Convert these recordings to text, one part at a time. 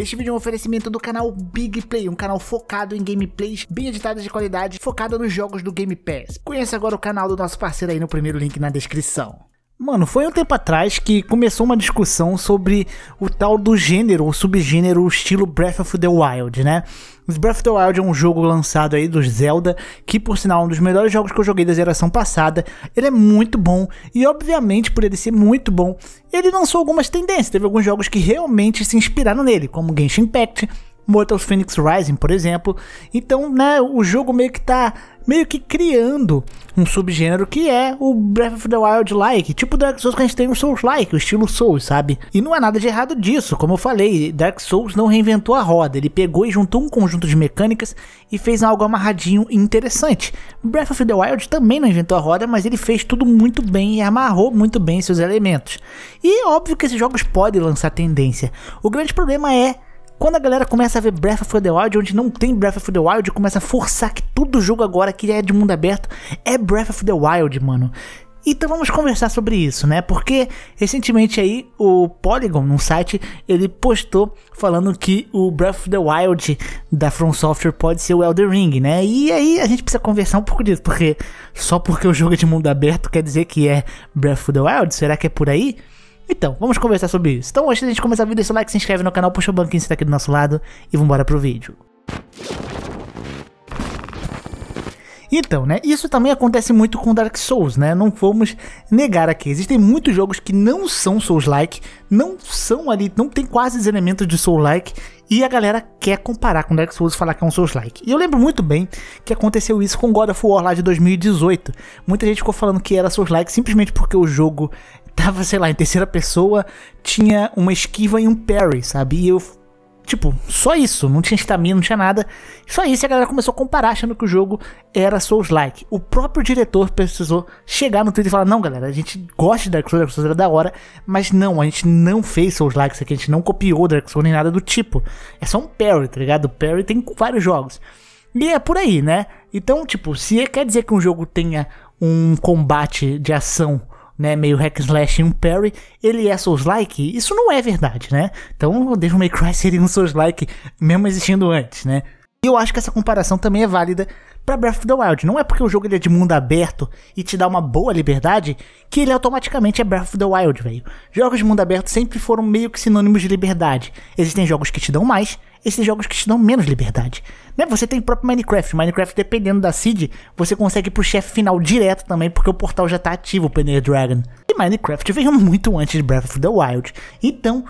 Este vídeo é um oferecimento do canal Big Play, um canal focado em gameplays bem editadas de qualidade, focado nos jogos do Game Pass. Conheça agora o canal do nosso parceiro aí no primeiro link na descrição. Mano, foi um tempo atrás que começou uma discussão sobre o tal do gênero ou subgênero estilo Breath of the Wild, né? Breath of the Wild é um jogo lançado aí do Zelda, que por sinal é um dos melhores jogos que eu joguei da geração passada. Ele é muito bom e obviamente por ele ser muito bom, ele lançou algumas tendências. Teve alguns jogos que realmente se inspiraram nele, como Genshin Impact, Mortal Phoenix Rising, por exemplo. Então, né, o jogo meio que tá meio que criando um subgênero que é o Breath of the Wild like, tipo Dark Souls que a gente tem o Souls like, o estilo Souls, sabe? E não há nada de errado disso, como eu falei, Dark Souls não reinventou a roda, ele pegou e juntou um conjunto de mecânicas e fez algo amarradinho e interessante. Breath of the Wild também não inventou a roda, mas ele fez tudo muito bem e amarrou muito bem seus elementos. E é óbvio que esses jogos podem lançar tendência. O grande problema é quando a galera começa a ver Breath of the Wild, onde não tem Breath of the Wild, começa a forçar que todo jogo agora que é de mundo aberto é Breath of the Wild, mano. Então vamos conversar sobre isso, né? Porque recentemente aí o Polygon, num site, ele postou falando que o Breath of the Wild da From Software pode ser o Elden Ring, né? E aí a gente precisa conversar um pouco disso, porque só porque o jogo é de mundo aberto quer dizer que é Breath of the Wild? Será que é por aí? Então, vamos conversar sobre isso. Então, antes de a gente começar o vídeo, deixa o like, se inscreve no canal, puxa o banquinho se tá aqui do nosso lado e vambora pro vídeo. Então, né, isso também acontece muito com Dark Souls, né, não vamos negar aqui. Existem muitos jogos que não são Souls-like, não são ali, não tem quase elementos de Soul-like, e a galera quer comparar com Dark Souls e falar que é um Souls-like. E eu lembro muito bem que aconteceu isso com God of War lá de 2018. Muita gente ficou falando que era Souls-like simplesmente porque o jogo tava, sei lá, em terceira pessoa, tinha uma esquiva e um parry, sabe? E eu, tipo, só isso, não tinha estamina, não tinha nada. Só isso e a galera começou a comparar achando que o jogo era Souls-like. O próprio diretor precisou chegar no Twitter e falar: "Não, galera, a gente gosta de Dark Souls, Dark Souls era da hora, mas não, a gente não fez Souls-like, isso aqui a gente não copiou Dark Souls nem nada do tipo. É só um parry, tá ligado? O parry tem vários jogos." E é por aí, né? Então, tipo, se é, quer dizer que um jogo tenha um combate de ação né, meio hack slash e um parry, ele é Souls-like? Isso não é verdade, né? Então o Devil May Cry seria um Souls-like mesmo existindo antes, né? E eu acho que essa comparação também é válida para Breath of the Wild. Não é porque o jogo ele é de mundo aberto e te dá uma boa liberdade que ele automaticamente é Breath of the Wild, velho. Jogos de mundo aberto sempre foram meio que sinônimos de liberdade. Existem jogos que te dão mais esses jogos que te dão menos liberdade. Né? Você tem o próprio Minecraft. Minecraft, dependendo da seed, você consegue ir pro chefe final direto também, porque o portal já tá ativo pro Ender Dragon. E Minecraft veio muito antes de Breath of the Wild. Então,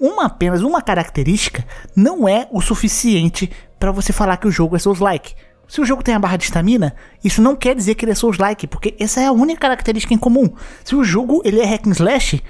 uma apenas uma característica não é o suficiente para você falar que o jogo é Souls-like. Se o jogo tem a barra de estamina, isso não quer dizer que ele é Souls-like, porque essa é a única característica em comum. Se o jogo ele é hack and slash,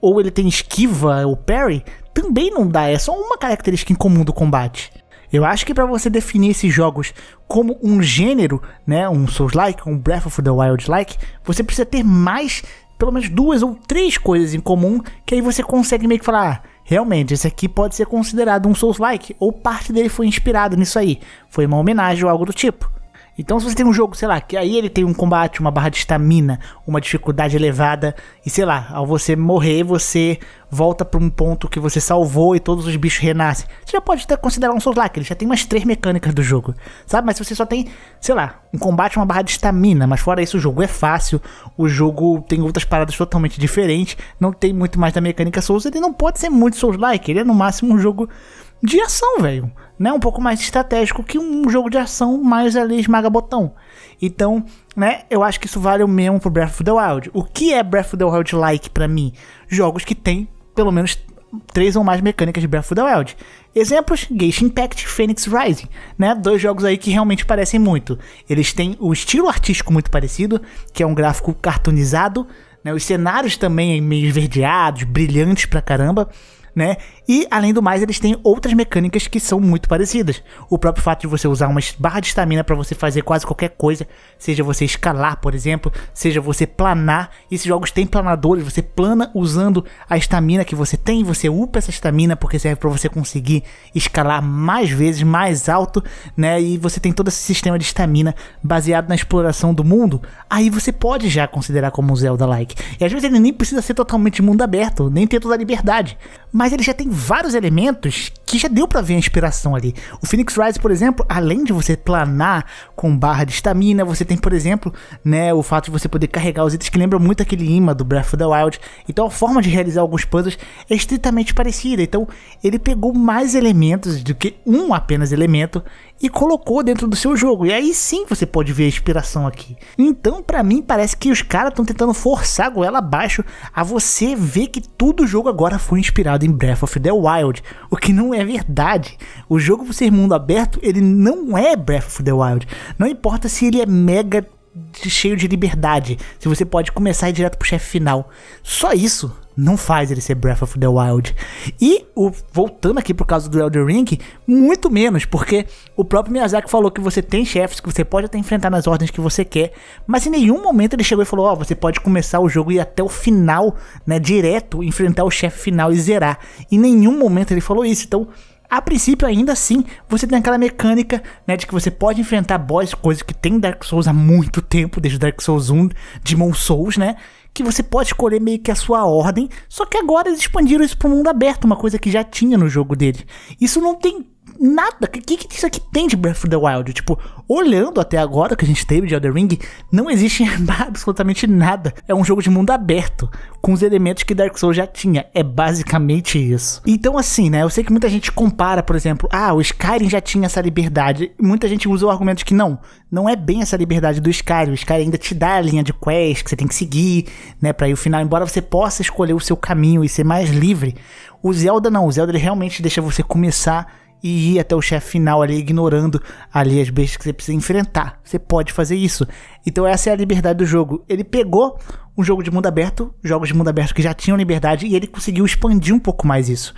ou ele tem esquiva ou parry, também não dá. É só uma característica em comum do combate. Eu acho que para você definir esses jogos como um gênero, né, um Souls-like, um Breath of the Wild-like, você precisa ter mais, pelo menos duas ou três coisas em comum, que aí você consegue meio que falar, ah, realmente, esse aqui pode ser considerado um Souls-like, ou parte dele foi inspirado nisso aí, foi uma homenagem ou algo do tipo. Então, se você tem um jogo, sei lá, que aí ele tem um combate, uma barra de estamina, uma dificuldade elevada, e sei lá, ao você morrer, você volta para um ponto que você salvou e todos os bichos renascem. Você já pode até considerar um Souls ele já tem umas três mecânicas do jogo, sabe? Mas se você só tem, sei lá, um combate, uma barra de estamina, mas fora isso, o jogo é fácil, o jogo tem outras paradas totalmente diferentes, não tem muito mais da mecânica Souls, ele não pode ser muito Souls-like, ele é no máximo um jogo de ação, velho. Né? Um pouco mais estratégico que um jogo de ação mais ali esmaga botão. Então, né, eu acho que isso vale o mesmo pro Breath of the Wild. O que é Breath of the Wild like para mim? Jogos que tem pelo menos três ou mais mecânicas de Breath of the Wild. Exemplos: Gate Impact, Phoenix Rising, né? Dois jogos aí que realmente parecem muito. Eles têm o estilo artístico muito parecido, que é um gráfico cartoonizado, né? Os cenários também meio esverdeados, brilhantes pra caramba né? E além do mais, eles têm outras mecânicas que são muito parecidas. O próprio fato de você usar uma barra de estamina para você fazer quase qualquer coisa, seja você escalar, por exemplo, seja você planar. Esses jogos têm planadores, você plana usando a estamina que você tem, você upa essa estamina porque serve para você conseguir escalar mais vezes, mais alto, né? E você tem todo esse sistema de estamina baseado na exploração do mundo. Aí você pode já considerar como Zelda-like. E às vezes ele nem precisa ser totalmente mundo aberto, nem ter toda a liberdade. Mas mas ele já tem vários elementos que já deu para ver a inspiração ali. O Phoenix Rise, por exemplo, além de você planar com barra de estamina, você tem, por exemplo, né, o fato de você poder carregar os itens que lembra muito aquele imã do Breath of the Wild. Então a forma de realizar alguns puzzles é estritamente parecida. Então ele pegou mais elementos do que um apenas elemento e colocou dentro do seu jogo. E aí sim você pode ver a inspiração aqui. Então, para mim, parece que os caras estão tentando forçar a goela abaixo a você ver que todo o jogo agora foi inspirado em Breath of the Wild, o que não é verdade. O jogo por ser mundo aberto, ele não é Breath of the Wild. Não importa se ele é mega cheio de liberdade. Se você pode começar e ir direto pro chefe final. Só isso não faz ele ser Breath of the Wild. E o, voltando aqui por causa do Elden Ring, muito menos, porque o próprio Miyazaki falou que você tem chefes que você pode até enfrentar nas ordens que você quer, mas em nenhum momento ele chegou e falou: "Ó, oh, você pode começar o jogo e ir até o final, né, direto enfrentar o chefe final e zerar". Em nenhum momento ele falou isso. Então, a princípio, ainda assim, você tem aquela mecânica né, de que você pode enfrentar boss, coisa que tem Dark Souls há muito tempo, desde Dark Souls 1, Demon Souls, né? Que você pode escolher meio que a sua ordem, só que agora eles expandiram isso para o mundo aberto, uma coisa que já tinha no jogo dele. Isso não tem nada. O que, que isso aqui tem de Breath of the Wild? Tipo, olhando até agora o que a gente teve de Elden Ring, não existe absolutamente nada. É um jogo de mundo aberto, com os elementos que Dark Souls já tinha. É basicamente isso. Então, assim, né? Eu sei que muita gente compara, por exemplo, ah, o Skyrim já tinha essa liberdade. Muita gente usa o argumento de que não, não é bem essa liberdade do Skyrim. O Skyrim ainda te dá a linha de quest que você tem que seguir, né? Pra ir ao final, embora você possa escolher o seu caminho e ser mais livre. O Zelda não, o Zelda ele realmente deixa você começar e ir até o chefe final ali, ignorando ali as bestas que você precisa enfrentar. Você pode fazer isso. Então essa é a liberdade do jogo. Ele pegou um jogo de mundo aberto, jogos de mundo aberto que já tinham liberdade, e ele conseguiu expandir um pouco mais isso.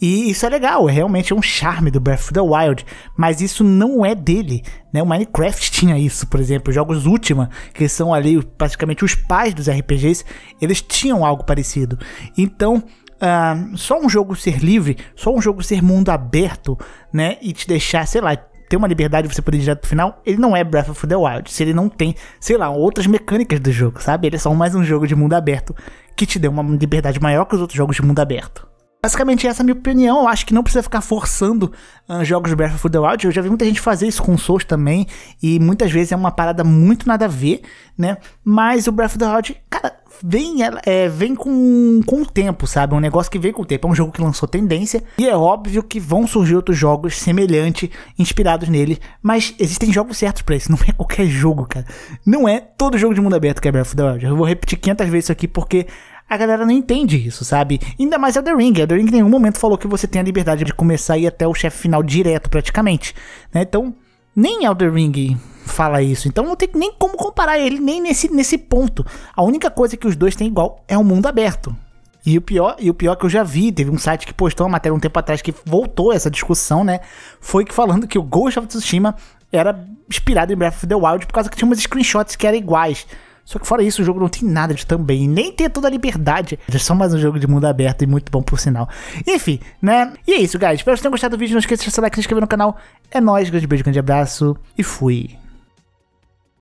E isso é legal, é realmente é um charme do Breath of the Wild, mas isso não é dele, né? O Minecraft tinha isso, por exemplo, jogos Ultima, que são ali praticamente os pais dos RPGs, eles tinham algo parecido. Então, uh, só um jogo ser livre, só um jogo ser mundo aberto, né? E te deixar, sei lá, ter uma liberdade de você poder ir direto pro final, ele não é Breath of the Wild. Se ele não tem, sei lá, outras mecânicas do jogo, sabe? Ele é só mais um jogo de mundo aberto que te deu uma liberdade maior que os outros jogos de mundo aberto. Basicamente essa é a minha opinião, eu acho que não precisa ficar forçando uh, jogos de Breath of the Wild, eu já vi muita gente fazer isso com Souls também, e muitas vezes é uma parada muito nada a ver, né, mas o Breath of the Wild, cara, vem, é, vem com, com o tempo, sabe? É um negócio que vem com o tempo. É um jogo que lançou tendência. E é óbvio que vão surgir outros jogos semelhantes, inspirados nele. Mas existem jogos certos pra isso. Não é qualquer jogo, cara. Não é todo jogo de mundo aberto que é Breath of the Wild. Eu vou repetir 500 vezes isso aqui porque a galera não entende isso, sabe? Ainda mais Elden Ring. Elden Ring em nenhum momento falou que você tem a liberdade de começar e ir até o chefe final direto, praticamente. Né? Então, nem Elden Ring fala isso. Então não tem nem como comparar ele, nem nesse, nesse ponto. A única coisa que os dois têm igual é o um mundo aberto. E o pior, e o pior que eu já vi, teve um site que postou uma matéria um tempo atrás que voltou essa discussão, né? Foi que falando que o Ghost of Tsushima era inspirado em Breath of the Wild por causa que tinha umas screenshots que eram iguais. Só que fora isso, o jogo não tem nada de também, nem tem toda a liberdade. É só mais um jogo de mundo aberto e muito bom por sinal. Enfim, né? E é isso, guys. Espero que vocês tenham gostado do vídeo. Não esqueça de deixar seu like, se inscrever no canal. É nóis, grande beijo, grande abraço e fui.